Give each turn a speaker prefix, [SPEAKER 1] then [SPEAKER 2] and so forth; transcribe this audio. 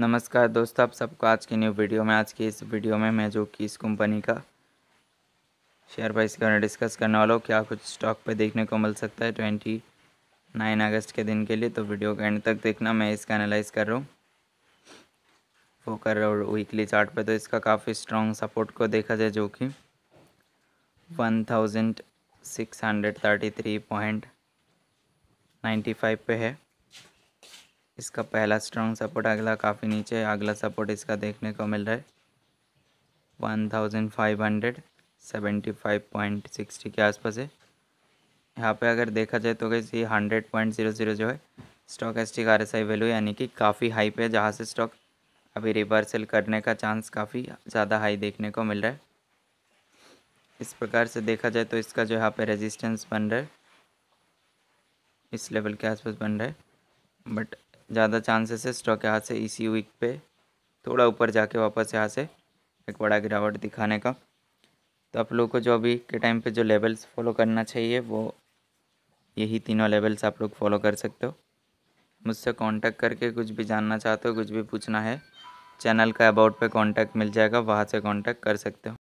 [SPEAKER 1] नमस्कार दोस्तों आप सबको आज की न्यू वीडियो में आज की इस वीडियो में मैं जो कि इस कंपनी का शेयर प्राइस के बारे में डिस्कस करने वाला हूँ क्या कुछ स्टॉक पे देखने को मिल सकता है ट्वेंटी नाइन अगस्त के दिन के लिए तो वीडियो के एंड तक देखना मैं इसका एनालाइज कर रहा हूँ वो कर रहा हूँ वीकली चार्ट पे तो इसका काफ़ी स्ट्रॉन्ग सपोर्ट को देखा जाए जो कि one thousand six hundred thirty three point ninety five पे है इसका पहला स्ट्रॉन्ग सपोर्ट अगला काफ़ी नीचे है अगला सपोर्ट इसका देखने को मिल रहा है one thousand five hundred seventy five point sixty के आसपास है यहाँ पे अगर देखा जाए तो कैसे ये हंड्रेड पॉइंट ज़ीरो ज़ीरो जो है stochastic R S I value यानी कि काफ़ी हाई पे जहाँ से स्टॉक अभी रिवर्सल करने का चांस काफ़ी ज़्यादा हाई देखने को मिल रहा है इस प्रकार से देखा जाए तो इसका जो यहाँ पे रेजिस्टेंस बन रहा है इस लेवल के आसपास बन रहा है बट ज़्यादा चांसेस है स्टॉक यहाँ से इसी वीक पे थोड़ा ऊपर जाके वापस यहाँ से एक बड़ा गिरावट दिखाने का तो आप लोग को जो अभी के टाइम पे जो लेवल्स फॉलो करना चाहिए वो यही तीनों लेवल्स आप लोग फॉलो कर सकते हो मुझसे कांटेक्ट करके कुछ भी जानना चाहते हो कुछ भी पूछना है चैनल का अबाउट पे कांटेक्ट मिल जाएगा वहाँ से कांटेक्ट कर सकते हो